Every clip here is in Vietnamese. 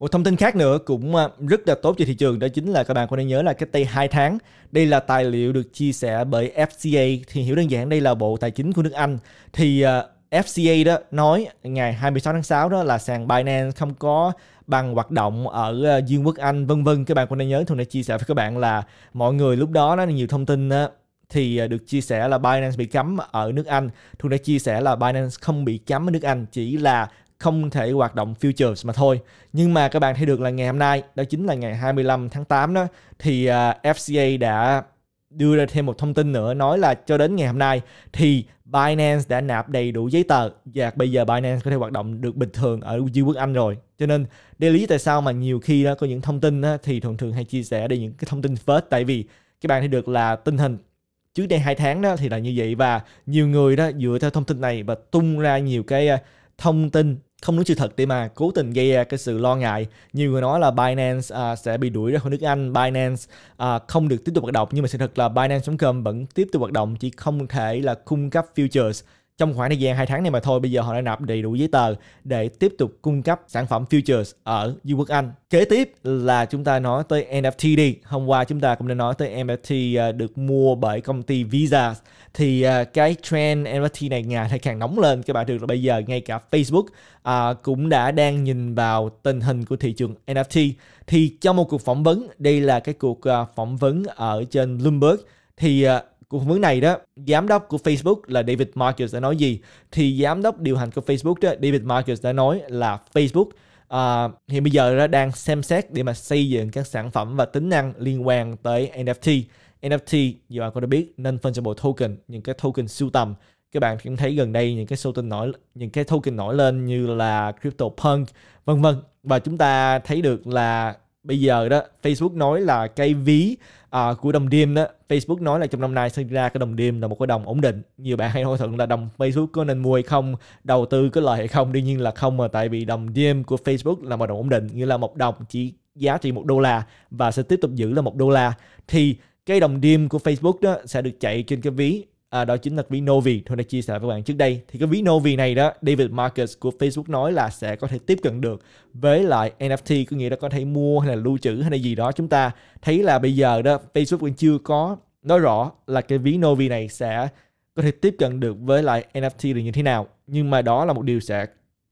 Một thông tin khác nữa cũng à, rất là tốt cho thị trường đó chính là các bạn có nên nhớ là cách đây 2 tháng đây là tài liệu được chia sẻ bởi FCA thì hiểu đơn giản đây là Bộ Tài chính của nước Anh thì à, FCA đó nói ngày 26 tháng 6 đó là sàn Binance không có bằng hoạt động ở à, Dương quốc Anh vân vân các bạn có nên nhớ thường đã chia sẻ với các bạn là mọi người lúc đó nó nhiều thông tin thì được chia sẻ là Binance bị cấm ở nước Anh. Thu đã chia sẻ là Binance không bị cấm ở nước Anh, chỉ là không thể hoạt động futures mà thôi. Nhưng mà các bạn thấy được là ngày hôm nay, đó chính là ngày 25 tháng 8 đó, thì à, FCA đã đưa ra thêm một thông tin nữa nói là cho đến ngày hôm nay thì Binance đã nạp đầy đủ giấy tờ và bây giờ Binance có thể hoạt động được bình thường ở Vương quốc Anh rồi. Cho nên đây lý tại sao mà nhiều khi đó có những thông tin đó, thì thường thường hay chia sẻ đây những cái thông tin first tại vì các bạn thấy được là tình hình trước đây hai tháng đó thì là như vậy và nhiều người đó dựa theo thông tin này và tung ra nhiều cái à, thông tin không đúng sự thật để mà cố tình gây ra cái sự lo ngại nhiều người nói là Binance à, sẽ bị đuổi ra khỏi nước Anh Binance à, không được tiếp tục hoạt động nhưng mà sự thật là Binance.com vẫn tiếp tục hoạt động chỉ không thể là cung cấp futures trong khoảng thời gian 2 tháng này mà thôi bây giờ họ đã nạp đầy đủ giấy tờ để tiếp tục cung cấp sản phẩm futures ở Dương Quốc Anh. Kế tiếp là chúng ta nói tới NFT đi. Hôm qua chúng ta cũng đã nói tới NFT à, được mua bởi công ty Visa thì à, cái trend NFT này ngày ngày càng nóng lên các bạn được là bây giờ ngay cả Facebook à, cũng đã đang nhìn vào tình hình của thị trường NFT. Thì trong một cuộc phỏng vấn, đây là cái cuộc phỏng vấn ở trên Bloomberg thì của phỏng vấn này đó giám đốc của Facebook là David Marcus đã nói gì thì giám đốc điều hành của Facebook đó, David Marcus đã nói là Facebook uh, hiện bây giờ đó đang xem xét để mà xây dựng các sản phẩm và tính năng liên quan tới NFT NFT như bạn có đã biết non bộ token những cái token sưu tầm các bạn cũng thấy gần đây những cái token nổi những cái token nổi lên như là CryptoPunk vân vân và chúng ta thấy được là bây giờ đó Facebook nói là cái ví à, của đồng đêm đó Facebook nói là trong năm nay sinh ra cái đồng đêm là một cái đồng ổn định nhiều bạn hay hỏi thuận là đồng Facebook có nên mua hay không đầu tư có lợi hay không đương nhiên là không mà tại vì đồng đêm của Facebook là một đồng ổn định nghĩa là một đồng chỉ giá trị một đô la và sẽ tiếp tục giữ là một đô la thì cái đồng đêm của Facebook đó sẽ được chạy trên cái ví à, đó chính là ví Novi Thôi đã chia sẻ với bạn trước đây thì cái ví Novi này đó David Marcus của Facebook nói là sẽ có thể tiếp cận được với lại NFT có nghĩa là có thể mua hay là lưu trữ hay là gì đó chúng ta thấy là bây giờ đó Facebook vẫn chưa có nói rõ là cái ví Novi này sẽ có thể tiếp cận được với lại NFT là như thế nào nhưng mà đó là một điều sẽ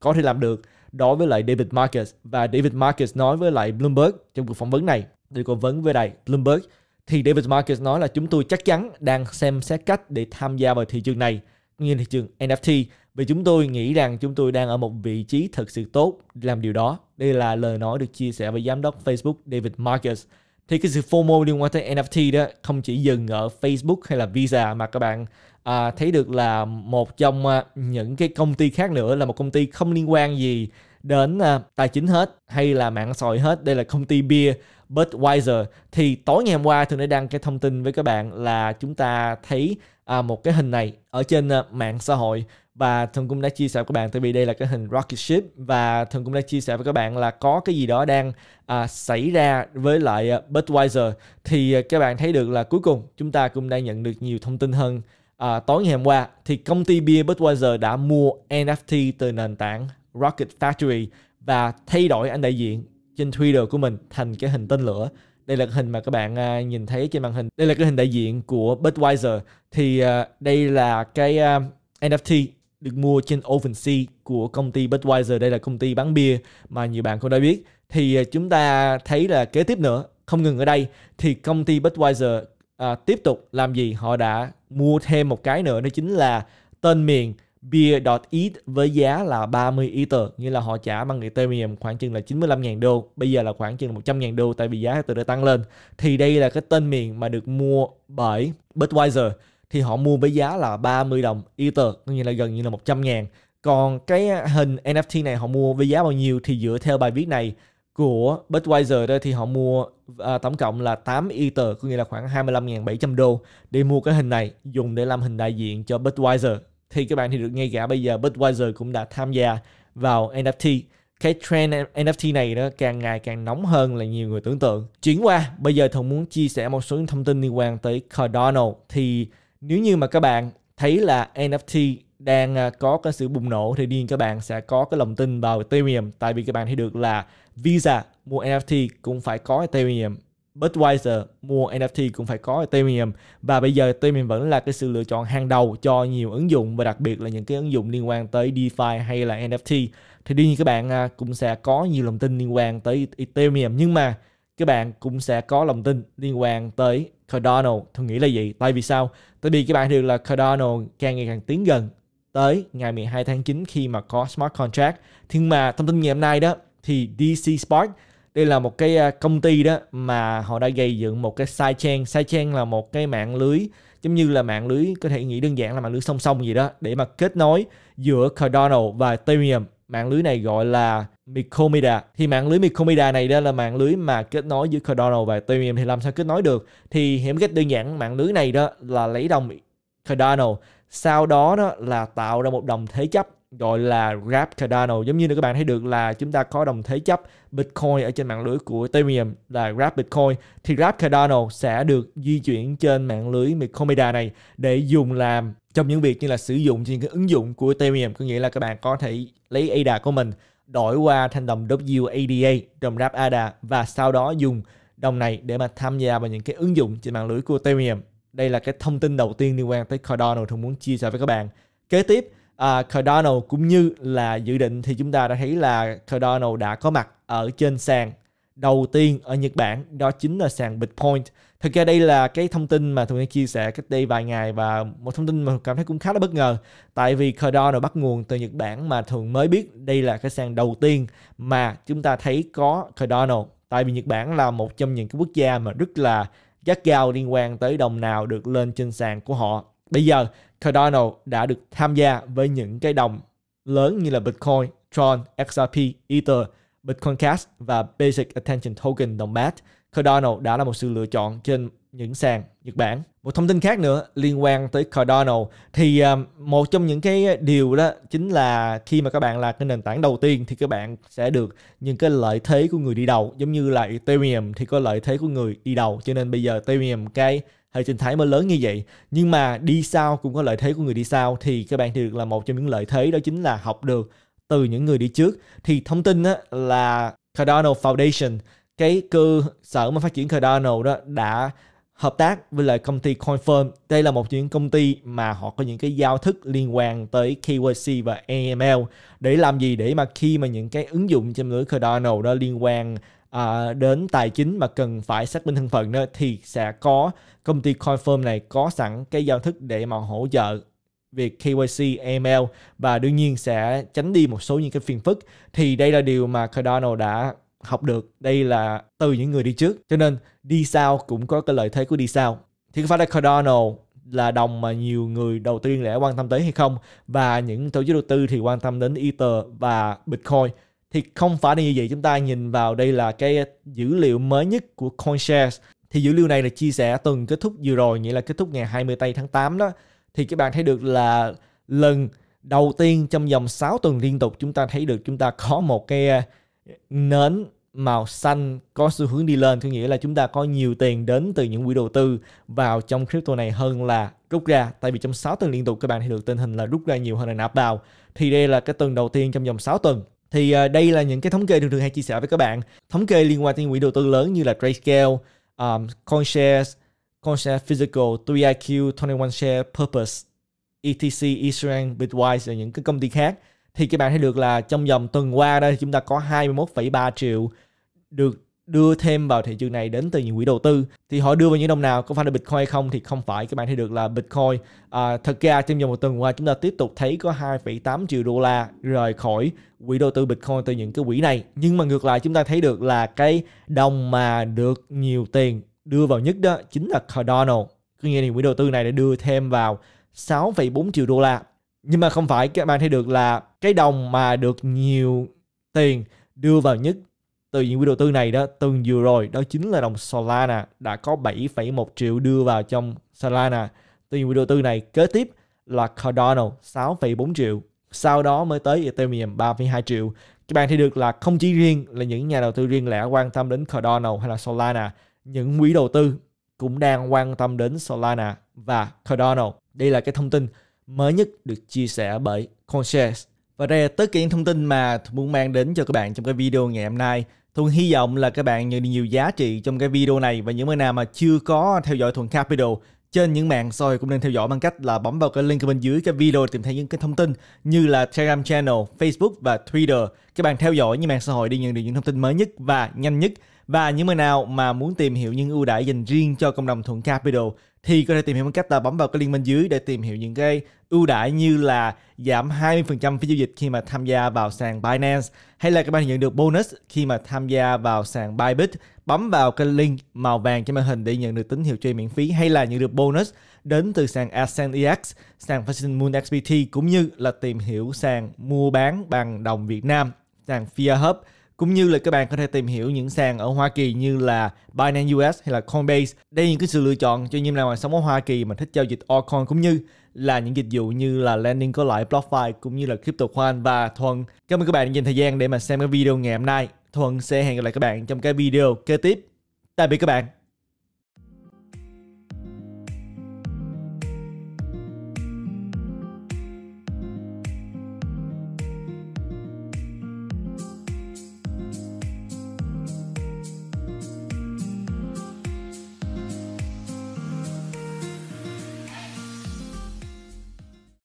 có thể làm được đối với lại David Marcus và David Marcus nói với lại Bloomberg trong cuộc phỏng vấn này được phỏng vấn với lại Bloomberg thì David Marcus nói là chúng tôi chắc chắn đang xem xét cách để tham gia vào thị trường này, như thị trường NFT, vì chúng tôi nghĩ rằng chúng tôi đang ở một vị trí thật sự tốt làm điều đó. Đây là lời nói được chia sẻ với giám đốc Facebook David Marcus. Thì cái sự FOMO liên quan tới NFT đó không chỉ dừng ở Facebook hay là Visa mà các bạn à, thấy được là một trong à, những cái công ty khác nữa là một công ty không liên quan gì đến à, tài chính hết hay là mạng xã hội hết. Đây là công ty bia Budweiser thì tối ngày hôm qua thường đã đăng cái thông tin với các bạn là chúng ta thấy à, một cái hình này ở trên à, mạng xã hội và thường cũng đã chia sẻ với các bạn tại vì đây là cái hình rocket ship và thường cũng đã chia sẻ với các bạn là có cái gì đó đang à, xảy ra với lại à, Budweiser thì à, các bạn thấy được là cuối cùng chúng ta cũng đã nhận được nhiều thông tin hơn à, tối ngày hôm qua thì công ty bia Budweiser đã mua NFT từ nền tảng Rocket Factory và thay đổi anh đại diện trên Twitter của mình thành cái hình tên lửa đây là cái hình mà các bạn uh, nhìn thấy trên màn hình đây là cái hình đại diện của Budweiser thì uh, đây là cái uh, à, NFT được mua trên OpenSea của công ty Budweiser đây là công ty bán bia mà nhiều bạn cũng đã biết thì uh, chúng ta thấy là kế tiếp nữa không ngừng ở đây thì công ty Budweiser uh, tiếp tục làm gì họ đã mua thêm một cái nữa đó chính là tên miền Beer.it với giá là 30 Ether như là họ trả bằng Ethereum khoảng chừng là 95.000 đô Bây giờ là khoảng chừng 100.000 đô tại vì giá Ether đã tăng lên Thì đây là cái tên miền mà được mua bởi Budweiser Thì họ mua với giá là 30 đồng Ether có Nghĩa là gần như là 100 ngàn Còn cái hình NFT này họ mua với giá bao nhiêu Thì dựa theo bài viết này của Budweiser đó thì họ mua à, tổng cộng là 8 Ether có nghĩa là khoảng 25.700 đô để mua cái hình này dùng để làm hình đại diện cho Budweiser thì các bạn thì được nghe cả bây giờ Budweiser cũng đã tham gia vào NFT cái trend NFT này đó càng ngày càng nóng hơn là nhiều người tưởng tượng. Chuyển qua, bây giờ Thần muốn chia sẻ một số thông tin liên quan tới Cardano. Thì nếu như mà các bạn thấy là NFT đang à, có cái sự bùng nổ thì điên các bạn sẽ có cái lòng tin vào Ethereum tại vì các bạn thấy được là Visa mua NFT cũng phải có Ethereum Budweiser mua NFT cũng phải có Ethereum và bây giờ Ethereum vẫn là cái sự lựa chọn hàng đầu cho nhiều ứng dụng và đặc biệt là những cái ứng dụng liên quan tới DeFi hay là NFT thì đương nhiên các bạn à, cũng sẽ có nhiều lòng tin liên quan tới Ethereum nhưng mà các bạn cũng sẽ có lòng tin liên quan tới Cardano tôi nghĩ là gì tại vì sao tại vì các bạn được là Cardano càng ngày càng tiến gần tới ngày 12 tháng 9 khi mà có smart contract nhưng mà thông tin ngày hôm nay đó thì DC Spark đây là một cái à, công ty đó mà họ đã gây dựng một cái side chain, side chain là một cái mạng lưới giống như là mạng lưới có thể nghĩ đơn giản là mạng lưới song song gì đó để mà kết nối giữa Cardano và Ethereum mạng lưới này gọi là Micomeda thì mạng lưới Micomeda này đó là mạng lưới mà kết nối giữa Cardano và Ethereum thì làm sao kết nối được thì hiểu cách đơn giản mạng lưới này đó là lấy đồng Cardano sau đó đó là tạo ra một đồng thế chấp gọi là Grab Cardano giống như là các bạn thấy được là chúng ta có đồng thế chấp Bitcoin ở trên mạng lưới của Ethereum là Grab Bitcoin thì Grab Cardano sẽ được di chuyển trên mạng lưới Comeda này để dùng làm trong những việc như là sử dụng trên cái ứng dụng của Ethereum có nghĩa là các bạn có thể lấy ADA của mình đổi qua thành đồng WADA đồng Grab ADA và sau đó dùng đồng này để mà tham gia vào những cái ứng dụng trên mạng lưới của Ethereum đây là cái thông tin đầu tiên liên quan tới Cardano tôi muốn chia sẻ với các bạn kế tiếp uh, Cardano cũng như là dự định thì chúng ta đã thấy là Cardano đã có mặt ở trên sàn đầu tiên ở Nhật Bản đó chính là sàn Bitpoint. Thực ra đây là cái thông tin mà tôi đã chia sẻ cách đây vài ngày và một thông tin mà cảm thấy cũng khá là bất ngờ tại vì Cardano bắt nguồn từ Nhật Bản mà thường mới biết đây là cái sàn đầu tiên mà chúng ta thấy có Cardano tại vì Nhật Bản là một trong những cái quốc gia mà rất là gắt gao liên quan tới đồng nào được lên trên sàn của họ. Bây giờ Cardano đã được tham gia với những cái đồng lớn như là Bitcoin, Tron, XRP, Ether, Bitcoin Cash và Basic Attention Token đồng BAT. Cardano đã là một sự lựa chọn trên những sàn Nhật Bản. Một thông tin khác nữa liên quan tới Cardano thì à, một trong những cái điều đó chính là khi mà các bạn là cái nền tảng đầu tiên thì các bạn sẽ được những cái lợi thế của người đi đầu giống như là Ethereum thì có lợi thế của người đi đầu cho nên bây giờ Ethereum cái hệ trình thái mới lớn như vậy nhưng mà đi sau cũng có lợi thế của người đi sau thì các bạn thì được là một trong những lợi thế đó chính là học được từ những người đi trước thì thông tin á, là Cardano Foundation cái cơ sở mà phát triển Cardano đó đã hợp tác với lại công ty Coinfirm. Đây là một những công ty mà họ có những cái giao thức liên quan tới KYC và AML để làm gì để mà khi mà những cái ứng dụng trên lưới Cardano đó liên quan à, đến tài chính mà cần phải xác minh thân phận đó thì sẽ có công ty Confirm này có sẵn cái giao thức để mà hỗ trợ việc KYC, AML và đương nhiên sẽ tránh đi một số những cái phiền phức thì đây là điều mà Cardano đã học được đây là từ những người đi trước cho nên đi sau cũng có cái lợi thế của đi sau thì có phải là Cardano là đồng mà nhiều người đầu tư riêng lẻ quan tâm tới hay không và những tổ chức đầu tư thì quan tâm đến Ether và Bitcoin thì không phải là như vậy chúng ta nhìn vào đây là cái dữ liệu mới nhất của CoinShares thì dữ liệu này là chia sẻ tuần kết thúc vừa rồi nghĩa là kết thúc ngày 20 tây tháng 8 đó thì các bạn thấy được là lần đầu tiên trong vòng 6 tuần liên tục chúng ta thấy được chúng ta có một cái ờ, nến màu xanh có xu hướng đi lên có nghĩa là chúng ta có nhiều tiền đến từ những quỹ đầu tư vào trong crypto này hơn là rút ra tại vì trong 6 tuần liên tục các bạn thấy được tình hình là rút ra nhiều hơn là nạp vào thì đây là cái tuần đầu tiên trong vòng 6 tuần thì uh, đây là những cái thống kê thường thường hay chia sẻ với các bạn. Thống kê liên quan đến những quỹ đầu tư lớn như là Grayscale, um, CoinShares, CoinShares Physical, 3IQ, 21Share, Purpose, ETC, Ethereum, Bitwise và những cái công ty khác. Thì các bạn thấy được là trong vòng tuần qua đây chúng ta có 21,3 triệu được đưa thêm vào thị trường này đến từ những quỹ đầu tư thì họ đưa vào những đồng nào có phải là bitcoin hay không thì không phải các bạn thấy được là bitcoin à, thật ra trong vòng một tuần qua chúng ta tiếp tục thấy có 2,8 triệu đô la rời khỏi quỹ đầu tư bitcoin từ những cái quỹ này nhưng mà ngược lại chúng ta thấy được là cái đồng mà được nhiều tiền đưa vào nhất đó chính là Cardano cứ nghĩa là quỹ đầu tư này đã đưa thêm vào 6,4 triệu đô la nhưng mà không phải các bạn thấy được là cái đồng mà được nhiều tiền đưa vào nhất từ những quỹ đầu tư này đó tuần vừa rồi đó chính là đồng Solana đã có 7,1 triệu đưa vào trong Solana từ những quỹ đầu tư này kế tiếp là Cardano 6,4 triệu sau đó mới tới Ethereum 3,2 triệu các bạn thì được là không chỉ riêng là những nhà đầu tư riêng lẻ quan tâm đến Cardano hay là Solana những quỹ đầu tư cũng đang quan tâm đến Solana và Cardano đây là cái thông tin mới nhất được chia sẻ bởi Conscience và đây là tất cả những thông tin mà Thuận muốn mang đến cho các bạn trong cái video ngày hôm nay. Thuận hy vọng là các bạn nhận được nhiều giá trị trong cái video này và những người nào mà chưa có theo dõi Thuận Capital trên những mạng xã hội cũng nên theo dõi bằng cách là bấm vào cái link bên dưới cái video để tìm thấy những cái thông tin như là Telegram channel, Facebook và Twitter. Các bạn theo dõi những mạng xã hội để nhận được những thông tin mới nhất và nhanh nhất. Và những người nào mà muốn tìm hiểu những ưu đãi dành riêng cho cộng đồng Thuận Capital thì có thể tìm hiểu bằng cách là bấm vào cái liên minh dưới để tìm hiểu những cái ưu đãi như là giảm 20% phí giao dịch khi mà tham gia vào sàn Binance hay là các bạn nhận được bonus khi mà tham gia vào sàn Bybit bấm vào cái link màu vàng trên màn hình để nhận được tín hiệu chơi miễn phí hay là nhận được bonus đến từ sàn Ascend EX, sàn Fashion Moon XBT cũng như là tìm hiểu sàn mua bán bằng đồng Việt Nam, sàn Fear Hub cũng như là các bạn có thể tìm hiểu những sàn ở Hoa Kỳ như là Binance US hay là Coinbase. Đây là những cái sự lựa chọn cho những nào mà sống ở Hoa Kỳ mà thích giao dịch altcoin cũng như là những dịch vụ như là landing có lại BlockFi cũng như là CryptoCoin và Thuận. Cảm ơn các bạn đã dành thời gian để mà xem cái video ngày hôm nay. Thuận sẽ hẹn gặp lại các bạn trong cái video kế tiếp. Tạm biệt các bạn.